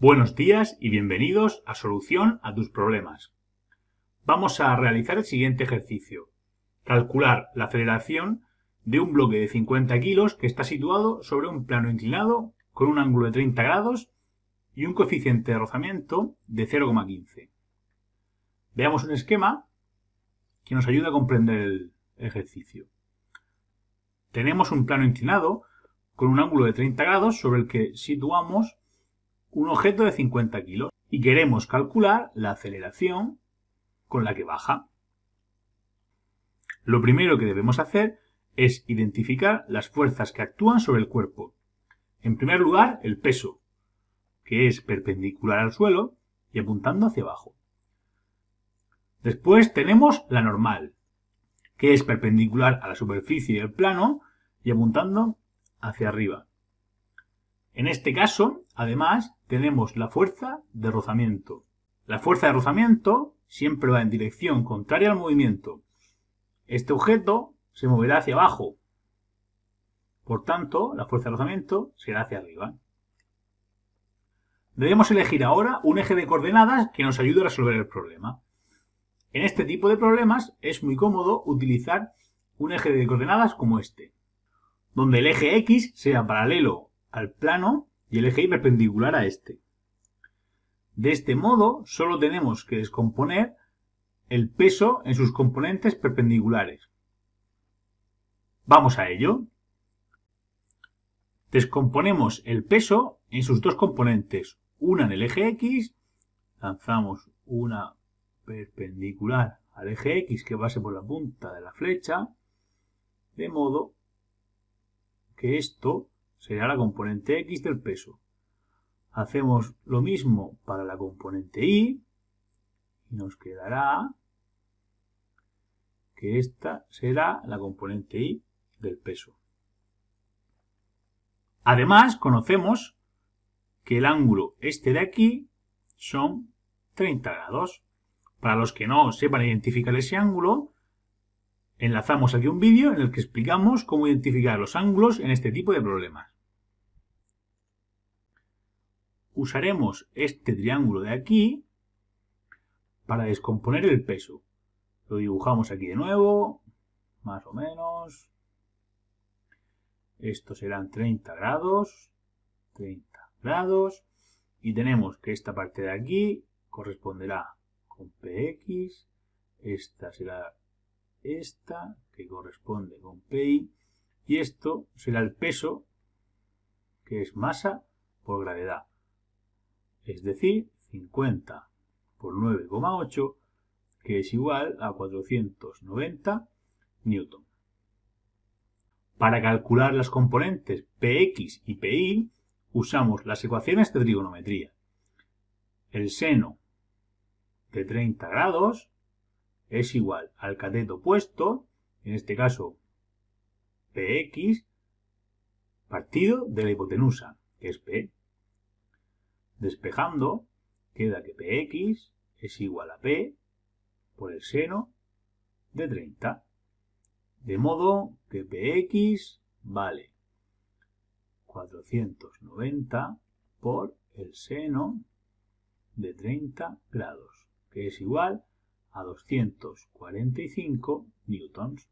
Buenos días y bienvenidos a Solución a tus problemas. Vamos a realizar el siguiente ejercicio. Calcular la aceleración de un bloque de 50 kilos que está situado sobre un plano inclinado con un ángulo de 30 grados y un coeficiente de rozamiento de 0,15. Veamos un esquema que nos ayuda a comprender el ejercicio. Tenemos un plano inclinado con un ángulo de 30 grados sobre el que situamos un objeto de 50 kilos y queremos calcular la aceleración con la que baja. Lo primero que debemos hacer es identificar las fuerzas que actúan sobre el cuerpo. En primer lugar, el peso, que es perpendicular al suelo y apuntando hacia abajo. Después tenemos la normal, que es perpendicular a la superficie del plano y apuntando hacia arriba. En este caso, además, tenemos la fuerza de rozamiento. La fuerza de rozamiento siempre va en dirección contraria al movimiento. Este objeto se moverá hacia abajo. Por tanto, la fuerza de rozamiento será hacia arriba. Debemos elegir ahora un eje de coordenadas que nos ayude a resolver el problema. En este tipo de problemas es muy cómodo utilizar un eje de coordenadas como este, donde el eje X sea paralelo al plano y el eje perpendicular a este. De este modo, solo tenemos que descomponer el peso en sus componentes perpendiculares. Vamos a ello. Descomponemos el peso en sus dos componentes, una en el eje X, lanzamos una perpendicular al eje X que pase por la punta de la flecha, de modo que esto será la componente x del peso. Hacemos lo mismo para la componente y y nos quedará que esta será la componente y del peso. Además, conocemos que el ángulo este de aquí son 30 grados. Para los que no sepan identificar ese ángulo, Enlazamos aquí un vídeo en el que explicamos cómo identificar los ángulos en este tipo de problemas. Usaremos este triángulo de aquí para descomponer el peso. Lo dibujamos aquí de nuevo, más o menos. Estos serán 30 grados, 30 grados. Y tenemos que esta parte de aquí corresponderá con PX, esta será esta, que corresponde con PI, y esto será el peso, que es masa por gravedad, es decir, 50 por 9,8, que es igual a 490 newton. Para calcular las componentes Px y Pi, usamos las ecuaciones de trigonometría. El seno de 30 grados es igual al cateto opuesto, en este caso px, partido de la hipotenusa, que es p. Despejando, queda que px es igual a p por el seno de 30. De modo que px vale 490 por el seno de 30 grados, que es igual a a 245 newtons.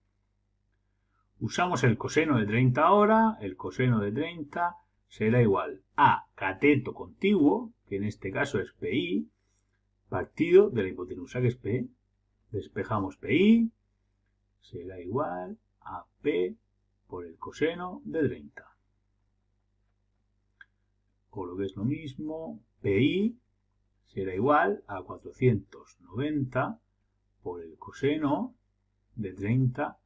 Usamos el coseno de 30 ahora, el coseno de 30 será igual a cateto contiguo, que en este caso es PI, partido de la hipotenusa que es P. Despejamos PI, será igual a P por el coseno de 30. O lo que es lo mismo, PI será igual a 490 por el coseno de 30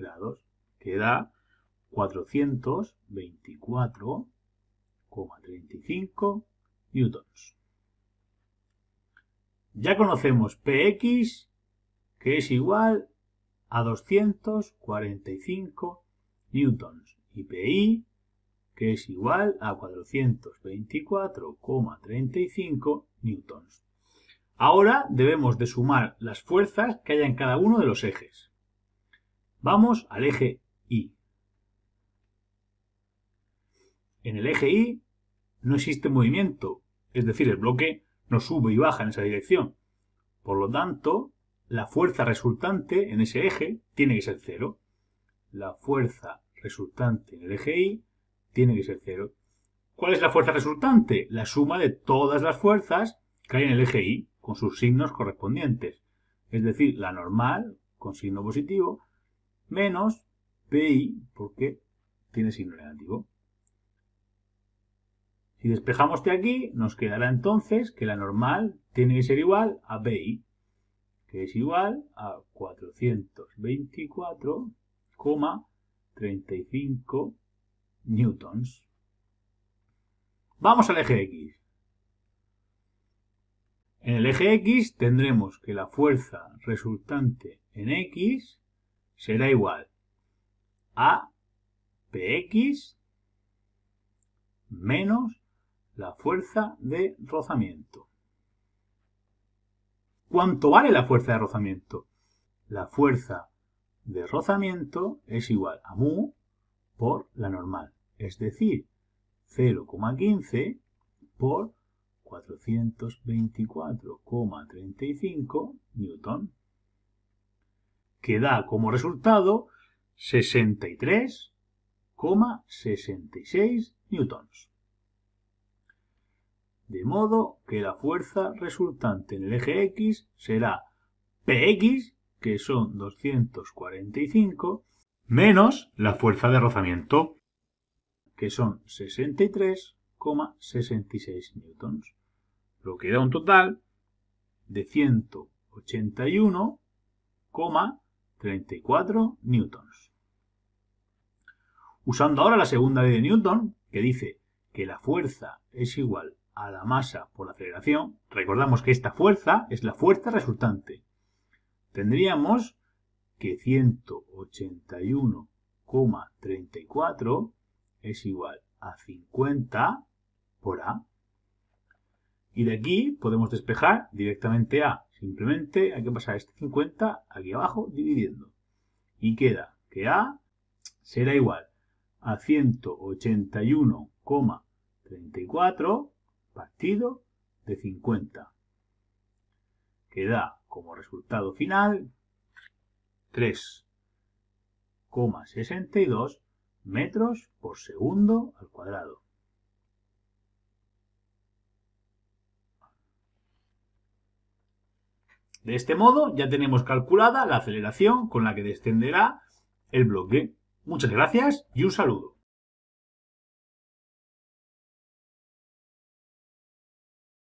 grados, que da 424,35 newtons. Ya conocemos Px, que es igual a 245 newtons, y Pi, que es igual a 424,35 newtons. Ahora debemos de sumar las fuerzas que haya en cada uno de los ejes. Vamos al eje I. En el eje Y no existe movimiento, es decir, el bloque no sube y baja en esa dirección. Por lo tanto, la fuerza resultante en ese eje tiene que ser cero. La fuerza resultante en el eje Y tiene que ser cero. ¿Cuál es la fuerza resultante? La suma de todas las fuerzas que hay en el eje Y con sus signos correspondientes, es decir, la normal con signo positivo menos pi porque tiene signo negativo. Si despejamos de aquí, nos quedará entonces que la normal tiene que ser igual a pi, que es igual a 424,35 newtons. Vamos al eje X. En el eje X tendremos que la fuerza resultante en X será igual a Px menos la fuerza de rozamiento. ¿Cuánto vale la fuerza de rozamiento? La fuerza de rozamiento es igual a mu por la normal, es decir, 0,15 por 424,35 newton, que da como resultado 63,66 newtons. De modo que la fuerza resultante en el eje X será Px, que son 245, menos la fuerza de rozamiento, que son 63 66 newtons, lo que da un total de 181,34 newtons. Usando ahora la segunda ley de Newton, que dice que la fuerza es igual a la masa por la aceleración, recordamos que esta fuerza es la fuerza resultante. Tendríamos que 181,34 es igual a 50 por A. Y de aquí podemos despejar directamente A. Simplemente hay que pasar este 50 aquí abajo dividiendo. Y queda que A será igual a 181,34 partido de 50. Que da como resultado final 3,62 metros por segundo al cuadrado. De este modo ya tenemos calculada la aceleración con la que descenderá el bloque. Muchas gracias y un saludo.